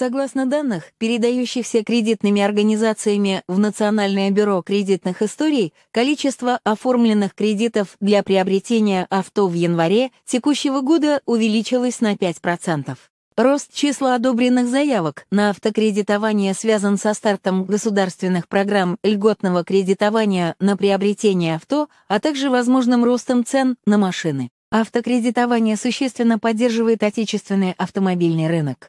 Согласно данных, передающихся кредитными организациями в Национальное бюро кредитных историй, количество оформленных кредитов для приобретения авто в январе текущего года увеличилось на 5%. Рост числа одобренных заявок на автокредитование связан со стартом государственных программ льготного кредитования на приобретение авто, а также возможным ростом цен на машины. Автокредитование существенно поддерживает отечественный автомобильный рынок.